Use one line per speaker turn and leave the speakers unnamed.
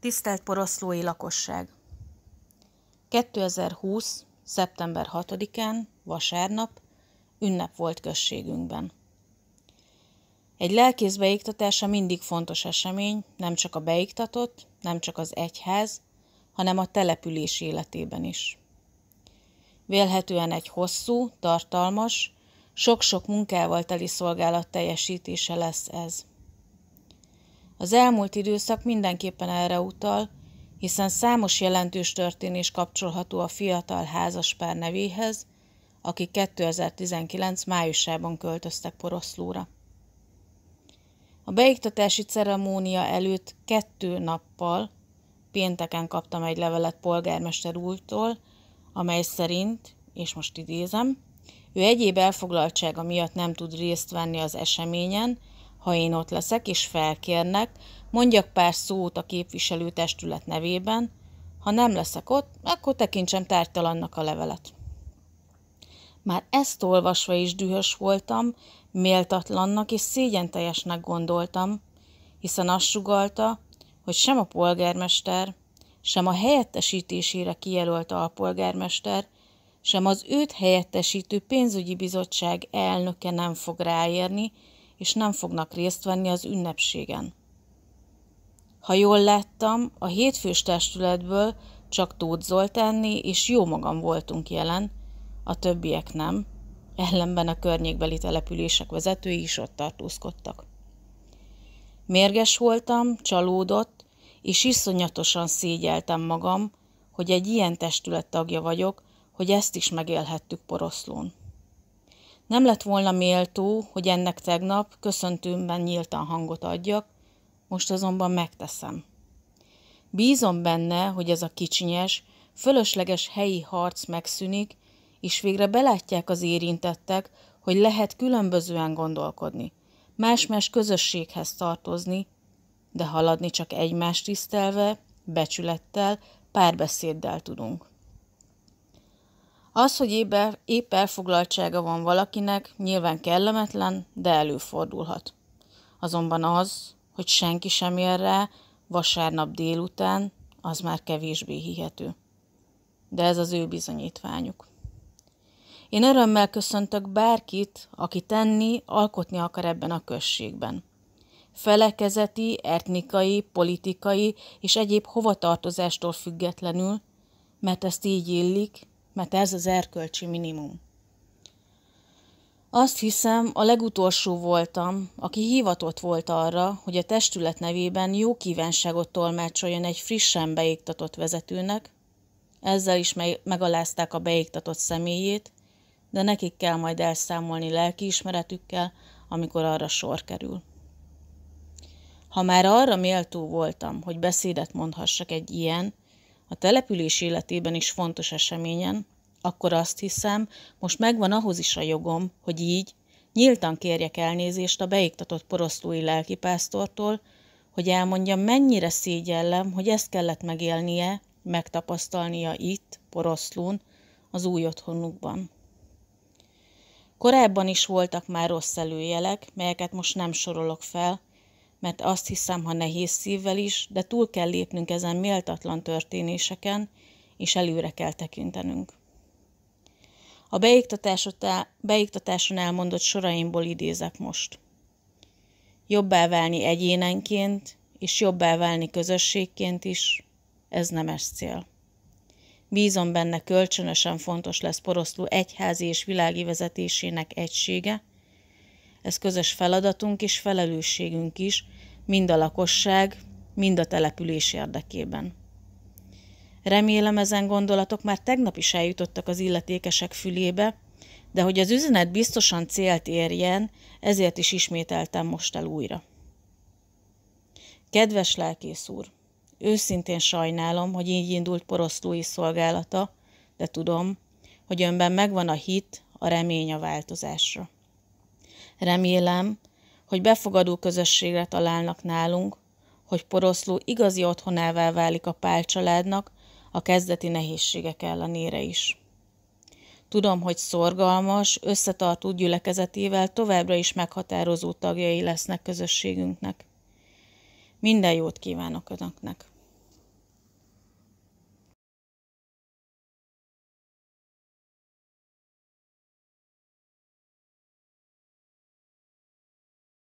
Tisztelt poroszlói lakosság! 2020. szeptember 6-án, vasárnap, ünnep volt községünkben. Egy lelkész beiktatása mindig fontos esemény, nem csak a beiktatott, nem csak az egyház, hanem a település életében is. Vélhetően egy hosszú, tartalmas, sok-sok munkával teli szolgálat teljesítése lesz ez – az elmúlt időszak mindenképpen erre utal, hiszen számos jelentős történés kapcsolható a fiatal házaspár nevéhez, akik 2019. májusában költöztek Poroszlóra. A beiktatási ceremónia előtt kettő nappal pénteken kaptam egy levelet polgármester úrtól, amely szerint, és most idézem, ő egyéb elfoglaltsága miatt nem tud részt venni az eseményen, ha én ott leszek és felkérnek, mondjak pár szót a képviselőtestület nevében, ha nem leszek ott, akkor tekintsem tártalannak a levelet. Már ezt olvasva is dühös voltam, méltatlannak és szégyenteljesnek gondoltam, hiszen azt sugalta, hogy sem a polgármester, sem a helyettesítésére kijelölt alpolgármester, sem az őt helyettesítő pénzügyi bizottság elnöke nem fog ráérni, és nem fognak részt venni az ünnepségen. Ha jól láttam, a hétfős testületből csak Tóth Zoltánné és jó magam voltunk jelen, a többiek nem, ellenben a környékbeli települések vezetői is ott tartózkodtak. Mérges voltam, csalódott, és iszonyatosan szégyeltem magam, hogy egy ilyen testület tagja vagyok, hogy ezt is megélhettük poroszlón. Nem lett volna méltó, hogy ennek tegnap köszöntőmben nyíltan hangot adjak, most azonban megteszem. Bízom benne, hogy ez a kicsinyes, fölösleges helyi harc megszűnik, és végre belátják az érintettek, hogy lehet különbözően gondolkodni, más-más közösséghez tartozni, de haladni csak egymást tisztelve, becsülettel, párbeszéddel tudunk. Az, hogy épp, elfoglaltsága van valakinek, nyilván kellemetlen, de előfordulhat. Azonban az, hogy senki sem ér rá vasárnap délután, az már kevésbé hihető. De ez az ő bizonyítványuk. Én örömmel köszöntök bárkit, aki tenni, alkotni akar ebben a községben. Felekezeti, etnikai, politikai és egyéb hovatartozástól függetlenül, mert ezt így illik, mert ez az erkölcsi minimum. Azt hiszem, a legutolsó voltam, aki hivatott volt arra, hogy a testület nevében jó kívánságot tolmácsoljon egy frissen beiktatott vezetőnek, ezzel is megalázták a beiktatott személyét, de nekik kell majd elszámolni lelkiismeretükkel, amikor arra sor kerül. Ha már arra méltó voltam, hogy beszédet mondhassak egy ilyen, a település életében is fontos eseményen, akkor azt hiszem, most megvan ahhoz is a jogom, hogy így nyíltan kérjek elnézést a beiktatott porosztói lelkipásztortól, hogy elmondjam, mennyire szégyellem, hogy ezt kellett megélnie, megtapasztalnia itt, poroszlón, az új otthonukban. Korábban is voltak már rossz előjelek, melyeket most nem sorolok fel, mert azt hiszem, ha nehéz szívvel is, de túl kell lépnünk ezen méltatlan történéseken, és előre kell tekintenünk. A beiktatáson elmondott soraimból idézek most. jobb elválni egyénenként, és jobb elválni közösségként is, ez nem ez cél. Bízom benne, kölcsönösen fontos lesz poroszló egyházi és világi vezetésének egysége. Ez közös feladatunk és felelősségünk is, mind a lakosság, mind a település érdekében. Remélem ezen gondolatok már tegnap is eljutottak az illetékesek fülébe, de hogy az üzenet biztosan célt érjen, ezért is ismételtem most el újra. Kedves lelkész úr! Őszintén sajnálom, hogy így indult porosztói szolgálata, de tudom, hogy önben megvan a hit, a remény a változásra. Remélem, hogy befogadó közösségre találnak nálunk, hogy poroszló igazi otthonává válik a pál családnak a kezdeti nehézségek ellenére is. Tudom, hogy szorgalmas, összetartó gyülekezetével továbbra is meghatározó tagjai lesznek közösségünknek. Minden jót kívánok Önöknek!